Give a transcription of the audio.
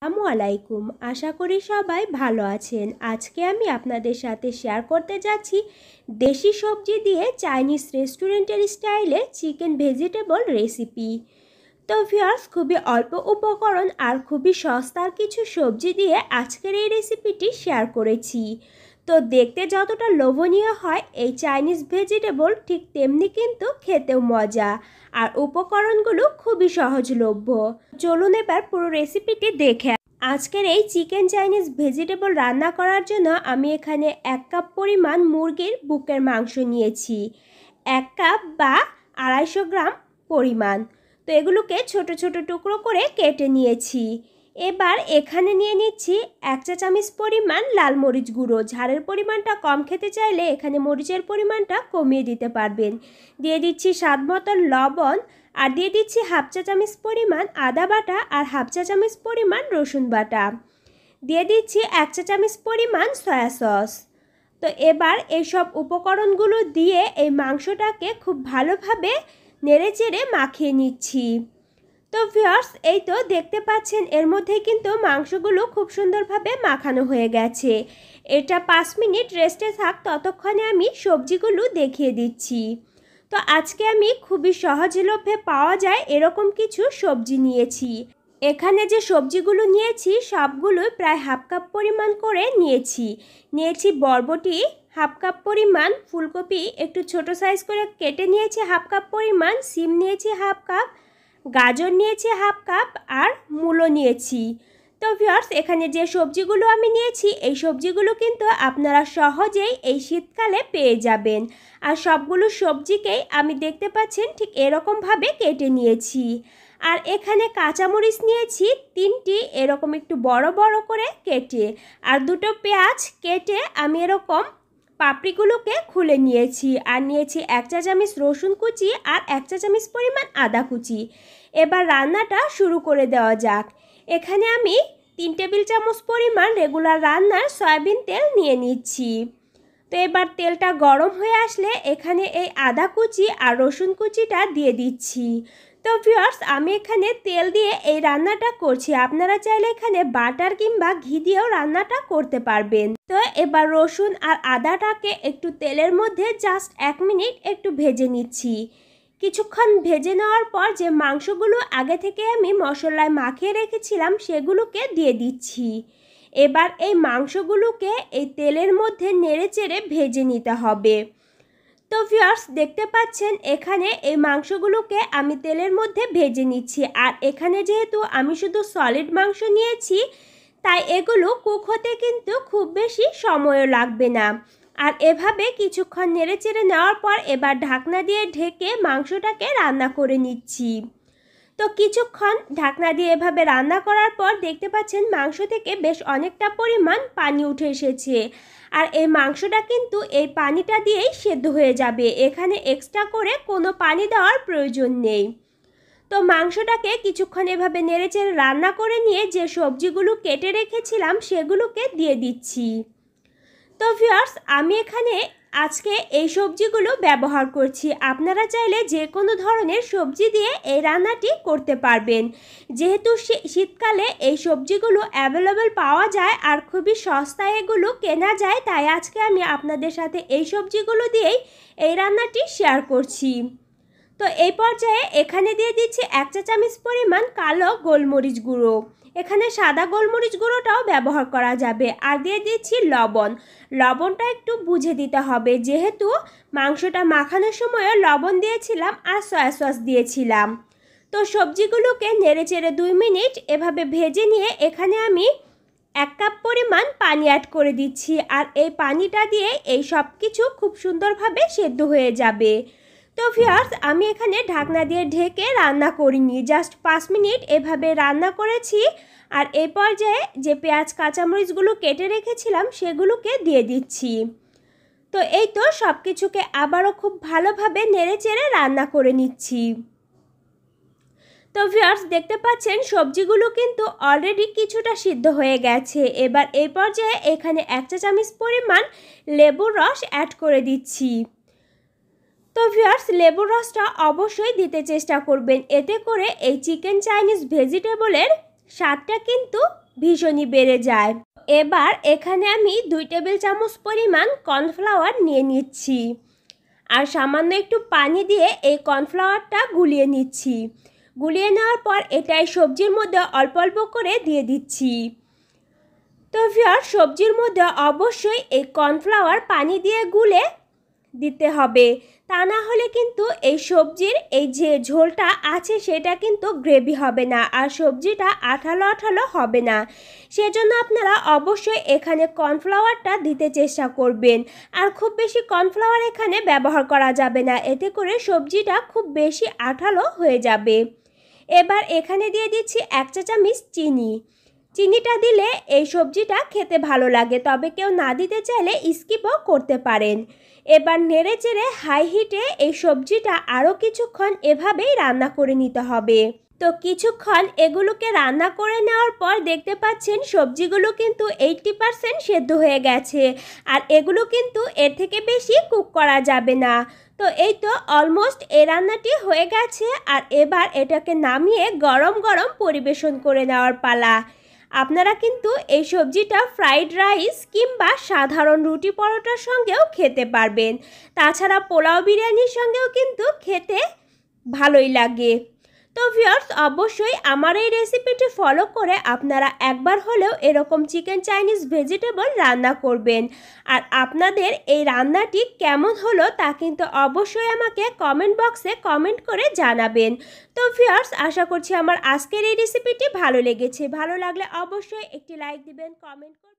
আসসালামু আলাইকুম আশা করি সবাই ভালো আছেন আজকে আমি আপনাদের সাথে শেয়ার করতে যাচ্ছি দেশি সবজি দিয়ে চাইনিজ রেস্টুরেন্টের স্টাইলে চিকেন ভেজিটেবল রেসিপি তো ভিওর্স খুবই অল্প উপকরণ আর খুবই সস্তার কিছু সবজি দিয়ে আজকের এই রেসিপিটি শেয়ার করেছি তো দেখতে যতটা লোভনীয় হয় এই চাইনিজ ভেজিটেবল ঠিক তেমনি কিন্তু খেতেও মজা আর উপকরণগুলো খুবই সহজলভ্য চলুন এবার পুরো রেসিপিটি দেখে আজকের এই চিকেন চাইনিজ ভেজিটেবল রান্না করার জন্য আমি এখানে এক কাপ পরিমাণ মুরগির বুকের মাংস নিয়েছি এক কাপ বা আড়াইশো গ্রাম পরিমাণ তো এগুলোকে ছোট ছোট টুকরো করে কেটে নিয়েছি এবার এখানে নিয়ে নিচ্ছি এক চা চামচ পরিমাণ লাল মরিচ গুঁড়ো ঝাড়ের পরিমাণটা কম খেতে চাইলে এখানে মরিচের পরিমাণটা কমিয়ে দিতে পারবেন দিয়ে দিচ্ছি স্বাদ মতন লবণ আর দিয়ে দিচ্ছি হাফ চা চামচ পরিমাণ আদা বাটা আর হাফ চা চামচ পরিমাণ রসুন বাটা দিয়ে দিচ্ছি এক চা চামচ পরিমাণ সয়া সস তো এবার এইসব উপকরণগুলো দিয়ে এই মাংসটাকে খুব ভালোভাবে নেড়ে চেড়ে মাখিয়ে নিচ্ছি তো ভিউয়ার্স এই তো দেখতে পাচ্ছেন এর মধ্যে কিন্তু মাংসগুলো খুব সুন্দরভাবে মাখানো হয়ে গেছে এটা পাঁচ মিনিট রেস্টে থাক ততক্ষণে আমি সবজিগুলো দেখিয়ে দিচ্ছি তো আজকে আমি খুবই সহজলভ্যে পাওয়া যায় এরকম কিছু সবজি নিয়েছি এখানে যে সবজিগুলো নিয়েছি সবগুলো প্রায় হাফ কাপ পরিমাণ করে নিয়েছি নিয়েছি বরবটি হাফ কাপ পরিমাণ ফুলকপি একটু ছোট সাইজ করে কেটে নিয়েছি হাফ কাপ পরিমাণ সিম নিয়েছি হাফ কাপ গাজর নিয়েছি হাফ কাপ আর মূলো নিয়েছি তো ভিওর্স এখানে যে সবজিগুলো আমি নিয়েছি এই সবজিগুলো কিন্তু আপনারা সহজেই এই শীতকালে পেয়ে যাবেন আর সবগুলো সবজিকেই আমি দেখতে পাচ্ছেন ঠিক এরকমভাবে কেটে নিয়েছি আর এখানে কাঁচামরিচ নিয়েছি তিনটি এরকম একটু বড় বড় করে কেটে আর দুটো পেঁয়াজ কেটে আমি এরকম পাপড়িগুলোকে খুলে নিয়েছি আর নিয়েছি এক চা চামিচ রসুন কুচি আর এক চা চামিচ পরিমাণ আদা কুচি এবার রান্নাটা শুরু করে দেওয়া যাক এখানে আমি তিন টেবিল চামচ পরিমাণ রেগুলার রান্নার সয়াবিন তেল নিয়ে নিচ্ছি তো এবার তেলটা গরম হয়ে আসলে এখানে এই আদা কুচি আর রসুন কুচিটা দিয়ে দিচ্ছি তো ভিওর্স আমি এখানে তেল দিয়ে এই রান্নাটা করছি আপনারা চাইলে এখানে বাটার কিংবা ঘি দিয়েও রান্নাটা করতে পারবেন তো এবার রসুন আর আদাটাকে একটু তেলের মধ্যে জাস্ট এক মিনিট একটু ভেজে নিচ্ছি কিছুক্ষণ ভেজে নেওয়ার পর যে মাংসগুলো আগে থেকে আমি মশলায় মাখিয়ে রেখেছিলাম সেগুলোকে দিয়ে দিচ্ছি এবার এই মাংসগুলোকে এই তেলের মধ্যে নেড়ে চেড়ে ভেজে নিতে হবে তো ভিউয়ার্স দেখতে পাচ্ছেন এখানে এই মাংসগুলোকে আমি তেলের মধ্যে ভেজে নিচ্ছি আর এখানে যেহেতু আমি শুধু সলিড মাংস নিয়েছি তাই এগুলো কুক হতে কিন্তু খুব বেশি সময়ও লাগবে না আর এভাবে কিছুক্ষণ নেড়ে চেড়ে নেওয়ার পর এবার ঢাকনা দিয়ে ঢেকে মাংসটাকে রান্না করে নিচ্ছি তো কিছুক্ষণ ঢাকনা দিয়ে এভাবে রান্না করার পর দেখতে পাচ্ছেন মাংস থেকে বেশ অনেকটা পরিমাণ পানি উঠে এসেছে আর এই মাংসটা কিন্তু এই পানিটা দিয়েই সেদ্ধ হয়ে যাবে এখানে এক্সট্রা করে কোনো পানি দেওয়ার প্রয়োজন নেই তো মাংসটাকে কিছুক্ষণ এভাবে নেড়েচেড়ে রান্না করে নিয়ে যে সবজিগুলো কেটে রেখেছিলাম সেগুলোকে দিয়ে দিচ্ছি তো ভিউয়ার্স আমি এখানে আজকে এই সবজিগুলো ব্যবহার করছি আপনারা চাইলে যে কোনো ধরনের সবজি দিয়ে এই রান্নাটি করতে পারবেন যেহেতু শীতকালে এই সবজিগুলো অ্যাভেলেবেল পাওয়া যায় আর খুবই সস্তায় এগুলো কেনা যায় তাই আজকে আমি আপনাদের সাথে এই সবজিগুলো দিয়েই এই রান্নাটি শেয়ার করছি তো এই পর্যায়ে এখানে দিয়ে দিচ্ছি এক চা চামচ পরিমাণ কালো গোলমরিচ গুঁড়ো এখানে সাদা গোলমরিচ গুঁড়োটাও ব্যবহার করা যাবে আর দিয়ে দিচ্ছি লবণ লবণটা একটু বুঝে দিতে হবে যেহেতু মাংসটা মাখানোর সময় লবণ দিয়েছিলাম আর সয়া সস দিয়েছিলাম তো সবজিগুলোকে নেড়ে চেড়ে দুই মিনিট এভাবে ভেজে নিয়ে এখানে আমি এক কাপ পরিমাণ পানি অ্যাড করে দিচ্ছি আর এই পানিটা দিয়ে এই সব কিছু খুব সুন্দরভাবে সেদ্ধ হয়ে যাবে তো ভিয়ার্স আমি এখানে ঢাকনা দিয়ে ঢেকে রান্না করিনি জাস্ট পাঁচ মিনিট এভাবে রান্না করেছি আর এ পর্যায়ে যে পেঁয়াজ কাঁচামরিচগুলো কেটে রেখেছিলাম সেগুলোকে দিয়ে দিচ্ছি তো এই তো সব কিছুকে আবারও খুব ভালোভাবে নেড়ে চেড়ে রান্না করে নিচ্ছি তো ভিয়ার্স দেখতে পাচ্ছেন সবজিগুলো কিন্তু অলরেডি কিছুটা সিদ্ধ হয়ে গেছে এবার এই পর্যায়ে এখানে এক চা চামচ পরিমাণ লেবুর রস অ্যাড করে দিচ্ছি তো ভিউয়ার্স লেবুর রসটা অবশ্যই দিতে চেষ্টা করবেন এতে করে এই চিকেন চাইনিজ ভেজিটেবলের স্বাদটা কিন্তু ভীষণই বেড়ে যায় এবার এখানে আমি দুই টেবিল চামচ পরিমাণ কর্নফ্লাওয়ার নিয়ে নিচ্ছি আর সামান্য একটু পানি দিয়ে এই কর্নফ্লাওয়ারটা গুলিয়ে নিচ্ছি গুলিয়ে নেওয়ার পর এটাই সবজির মধ্যে অল্প অল্প করে দিয়ে দিচ্ছি তো ভিওর সবজির মধ্যে অবশ্যই এই কর্নফ্লাওয়ার পানি দিয়ে গুলে দিতে হবে তা না হলে কিন্তু এই সবজির এই যে ঝোলটা আছে সেটা কিন্তু গ্রেভি হবে না আর সবজিটা আঠালো আঠালো হবে না সেজন্য আপনারা অবশ্যই এখানে কর্নফ্লাওয়ারটা দিতে চেষ্টা করবেন আর খুব বেশি কর্নফ্লাওয়ার এখানে ব্যবহার করা যাবে না এতে করে সবজিটা খুব বেশি আঠালো হয়ে যাবে এবার এখানে দিয়ে দিচ্ছি এক চা চামিচ চিনি চিনিটা দিলে এই সবজিটা খেতে ভালো লাগে তবে কেউ না দিতে চাইলে স্কিপও করতে পারেন এবার নেড়ে চেড়ে হাই হিটে এই সবজিটা আরও কিছুক্ষণ এভাবেই রান্না করে নিতে হবে তো কিছুক্ষণ এগুলোকে রান্না করে নেওয়ার পর দেখতে পাচ্ছেন সবজিগুলো কিন্তু এইটটি পারসেন্ট সেদ্ধ হয়ে গেছে আর এগুলো কিন্তু এর থেকে বেশি কুক করা যাবে না তো এই তো অলমোস্ট এ রান্নাটি হয়ে গেছে আর এবার এটাকে নামিয়ে গরম গরম পরিবেশন করে নেওয়ার পালা আপনারা কিন্তু এই সবজিটা ফ্রাইড রাইস কিংবা সাধারণ রুটি পরোটার সঙ্গেও খেতে পারবেন তাছাড়া পোলাও বিরিয়ানির সঙ্গেও কিন্তু খেতে ভালোই লাগে তো ভিউয়ার্স অবশ্যই আমার এই রেসিপিটি ফলো করে আপনারা একবার হলেও এরকম চিকেন চাইনিজ ভেজিটেবল রান্না করবেন আর আপনাদের এই রান্নাটি কেমন হলো তা কিন্তু অবশ্যই আমাকে কমেন্ট বক্সে কমেন্ট করে জানাবেন তো ভিউয়ার্স আশা করছি আমার আজকের এই রেসিপিটি ভালো লেগেছে ভালো লাগলে অবশ্যই একটি লাইক দিবেন কমেন্ট করবেন